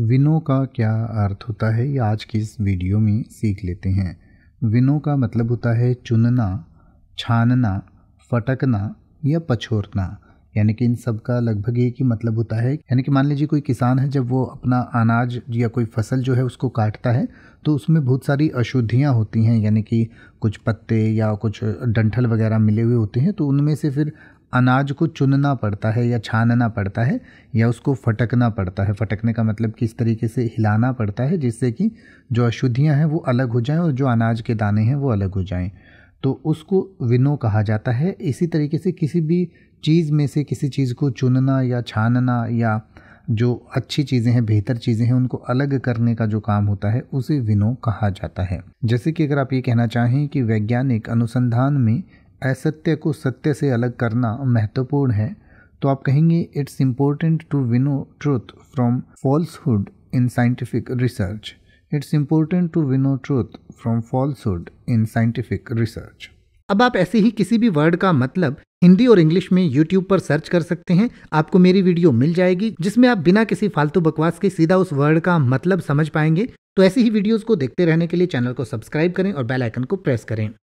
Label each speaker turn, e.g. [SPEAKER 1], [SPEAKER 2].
[SPEAKER 1] विनो का क्या अर्थ होता है ये आज की इस वीडियो में सीख लेते हैं विनो का मतलब होता है चुनना छानना फटकना या पछोरना यानी कि इन सब का लगभग एक ही मतलब होता है यानी कि मान लीजिए कोई किसान है जब वो अपना अनाज या कोई फसल जो है उसको काटता है तो उसमें बहुत सारी अशुद्धियाँ होती हैं यानी कि कुछ पत्ते या कुछ डंठल वगैरह मिले हुए होते हैं तो उनमें से फिर अनाज को चुनना पड़ता है या छानना पड़ता है या उसको फटकना पड़ता है फटकने का मतलब किस तरीके से हिलाना पड़ता है जिससे कि जो अशुद्धियाँ हैं वो अलग हो जाएँ और जो अनाज के दाने हैं वो अलग हो जाएँ तो उसको विनो कहा जाता है इसी तरीके से किसी भी चीज़ में से किसी चीज़ को चुनना या छानना या जो अच्छी चीज़ें हैं बेहतर चीज़ें हैं उनको अलग करने का जो काम होता है उसे विनो कहा जाता है जैसे कि अगर आप ये कहना चाहें कि वैज्ञानिक अनुसंधान में असत्य को सत्य से अलग करना महत्वपूर्ण है तो आप कहेंगे it's important to winnow truth from falsehood in scientific research it's important to winnow truth from falsehood in scientific research अब आप ऐसे ही किसी भी वर्ड का मतलब हिंदी और इंग्लिश में यूट्यूब पर सर्च कर सकते हैं आपको मेरी वीडियो मिल जाएगी जिसमें आप बिना किसी फालतू बकवास के सीधा उस वर्ड का मतलब समझ पाएंगे तो ऐसी ही वीडियोस को देखते रहने के लिए चैनल को सब्सक्राइब करें और बेल आइकन को प्रेस करें